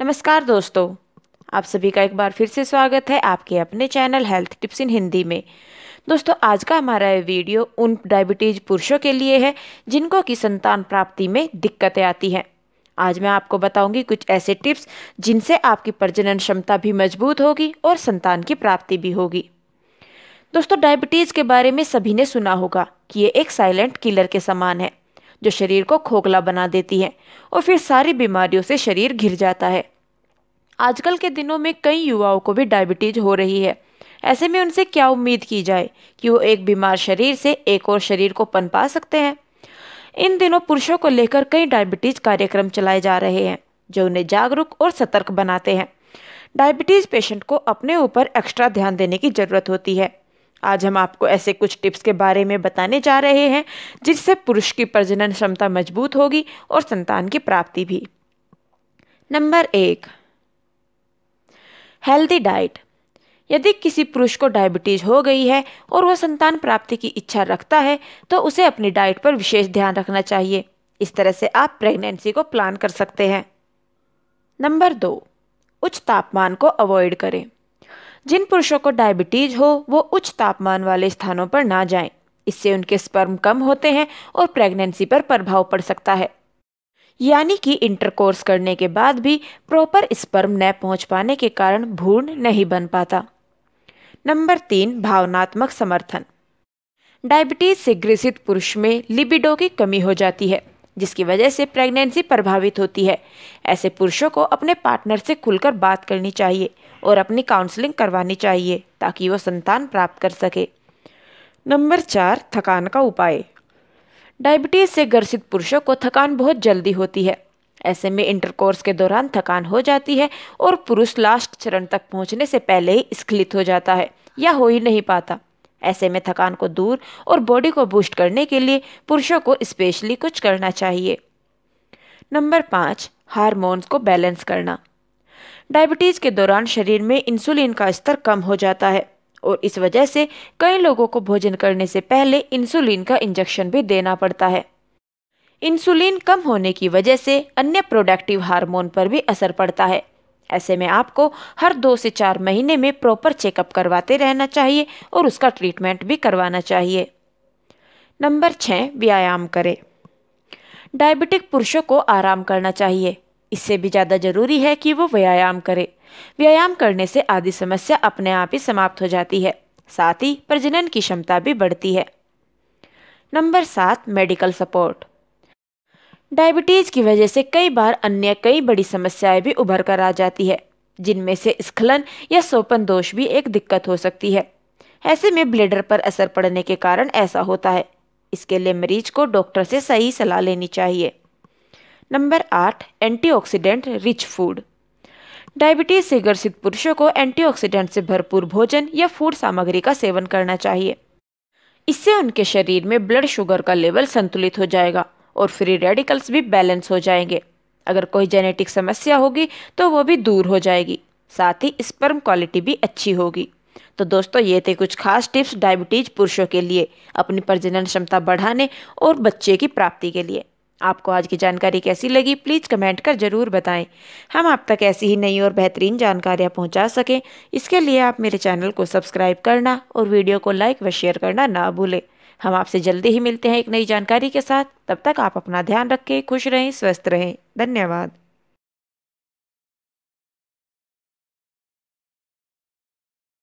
नमस्कार दोस्तों आप सभी का एक बार फिर से स्वागत है आपके अपने channel health tips in Hindi में दोस्तों आज का हमारा ये वीडियो उन डायबिटीज पुरुषों के लिए है जिनको की संतान प्राप्ति में दिक्कतें आती हैं आज मैं आपको बताऊंगी कुछ ऐसे टिप्स जिनसे आपकी प्रजनन क्षमता भी मजबूत होगी और संतान की प्राप्ति भी होगी दोस्तों डायबिटीज़ के बारे में सभी ने सुना होगा कि ये एक साइलेंट किलर के समान है जो शरीर को खोखला बना देती है और फिर सारी बीमारियों से शरीर घिर जाता है आजकल के दिनों में कई युवाओं को भी डायबिटीज हो रही है ऐसे में उनसे क्या उम्मीद की जाए कि वो एक बीमार शरीर से एक और शरीर को पनपा सकते हैं इन दिनों पुरुषों को लेकर कई डायबिटीज कार्यक्रम चलाए जा रहे हैं जो उन्हें जागरूक और सतर्क बनाते हैं डायबिटीज पेशेंट को अपने ऊपर एक्स्ट्रा ध्यान देने की जरूरत होती है आज हम आपको ऐसे कुछ टिप्स के बारे में बताने जा रहे हैं जिससे पुरुष की प्रजनन क्षमता मजबूत होगी और संतान की प्राप्ति भी नंबर एक हेल्दी डाइट यदि किसी पुरुष को डायबिटीज हो गई है और वह संतान प्राप्ति की इच्छा रखता है तो उसे अपनी डाइट पर विशेष ध्यान रखना चाहिए इस तरह से आप प्रेगनेंसी को प्लान कर सकते हैं नंबर दो उच्च तापमान को अवॉइड करें जिन पुरुषों को डायबिटीज हो वो उच्च तापमान वाले स्थानों पर ना जाएं। इससे उनके स्पर्म कम होते हैं और प्रेगनेंसी पर प्रभाव पड़ सकता है यानी कि इंटरकोर्स करने के बाद भी प्रॉपर स्पर्म न पहुंच पाने के कारण भूण नहीं बन पाता नंबर तीन भावनात्मक समर्थन डायबिटीज से ग्रसित पुरुष में लिबिडो की कमी हो जाती है जिसकी वजह से प्रेगनेंसी प्रभावित होती है ऐसे पुरुषों को अपने पार्टनर से खुलकर बात करनी चाहिए और अपनी काउंसलिंग करवानी चाहिए ताकि वो संतान प्राप्त कर सके नंबर चार थकान का उपाय डायबिटीज़ से ग्रसित पुरुषों को थकान बहुत जल्दी होती है ऐसे में इंटरकोर्स के दौरान थकान हो जाती है और पुरुष लास्ट चरण तक पहुंचने से पहले ही स्खलित हो जाता है या हो ही नहीं पाता ऐसे में थकान को दूर और बॉडी को बूस्ट करने के लिए पुरुषों को स्पेशली कुछ करना चाहिए नंबर पाँच हारमोन्स को बैलेंस करना डायबिटीज़ के दौरान शरीर में इंसुलिन का स्तर कम हो जाता है और इस वजह से कई लोगों को भोजन करने से पहले इंसुलिन का इंजेक्शन भी देना पड़ता है इंसुलिन कम होने की वजह से अन्य प्रोडक्टिव हार्मोन पर भी असर पड़ता है ऐसे में आपको हर दो से चार महीने में प्रॉपर चेकअप करवाते रहना चाहिए और उसका ट्रीटमेंट भी करवाना चाहिए नंबर छः व्यायाम करें डायबिटिक पुरुषों को आराम करना चाहिए इससे भी ज़्यादा जरूरी है कि वो व्यायाम करें व्यायाम करने से आदि समस्या अपने आप ही समाप्त हो जाती है साथ ही प्रजनन की क्षमता भी बढ़ती है नंबर सात मेडिकल सपोर्ट डायबिटीज़ की वजह से कई बार अन्य कई बड़ी समस्याएं भी उभर कर आ जाती है जिनमें से स्खलन या सोपन दोष भी एक दिक्कत हो सकती है ऐसे में ब्लेडर पर असर पड़ने के कारण ऐसा होता है इसके लिए मरीज को डॉक्टर से सही सलाह लेनी चाहिए नंबर आठ एंटीऑक्सीडेंट रिच फूड डायबिटीज से ग्रसित पुरुषों को एंटीऑक्सीडेंट से भरपूर भोजन या फूड सामग्री का सेवन करना चाहिए इससे उनके शरीर में ब्लड शुगर का लेवल संतुलित हो जाएगा और फ्री रेडिकल्स भी बैलेंस हो जाएंगे अगर कोई जेनेटिक समस्या होगी तो वो भी दूर हो जाएगी साथ ही स्पर्म क्वालिटी भी अच्छी होगी तो दोस्तों ये थे कुछ खास टिप्स डायबिटीज पुरुषों के लिए अपनी प्रजनन क्षमता बढ़ाने और बच्चे की प्राप्ति के लिए आपको आज की जानकारी कैसी लगी प्लीज़ कमेंट कर ज़रूर बताएं हम आप तक ऐसी ही नई और बेहतरीन जानकारियाँ पहुँचा सकें इसके लिए आप मेरे चैनल को सब्सक्राइब करना और वीडियो को लाइक व शेयर करना ना भूलें हम आपसे जल्दी ही मिलते हैं एक नई जानकारी के साथ तब तक आप अपना ध्यान रखें खुश रहें स्वस्थ रहें धन्यवाद